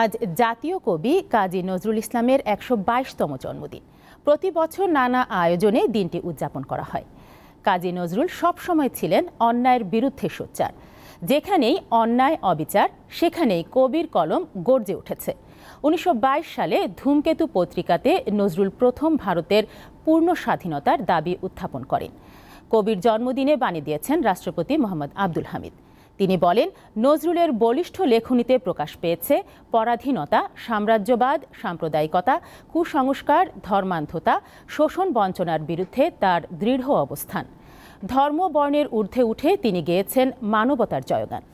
আজ জাতীয় কবি কাজী নজরুল ইসলামের একশো বাইশতম জন্মদিন প্রতি বছর নানা আয়োজনে দিনটি উদযাপন করা হয় কাজী নজরুল সবসময় ছিলেন অন্যায়ের বিরুদ্ধে সোচ্চার যেখানেই অন্যায় অবিচার সেখানেই কবির কলম গর্জে উঠেছে উনিশশো সালে ধূমকেতু পত্রিকাতে নজরুল প্রথম ভারতের পূর্ণ স্বাধীনতার দাবি উত্থাপন করেন কবির জন্মদিনে বাণী দিয়েছেন রাষ্ট্রপতি মোহাম্মদ আব্দুল হামিদ তিনি বলেন নজরুলের বলিষ্ঠ লেখনীতে প্রকাশ পেয়েছে পরাধীনতা সাম্রাজ্যবাদ সাম্প্রদায়িকতা কুসংস্কার ধর্মান্ধতা শোষণ বঞ্চনার বিরুদ্ধে তার দৃঢ় অবস্থান ধর্ম বর্ণের ঊর্ধ্বে উঠে তিনি গেয়েছেন মানবতার জয়গান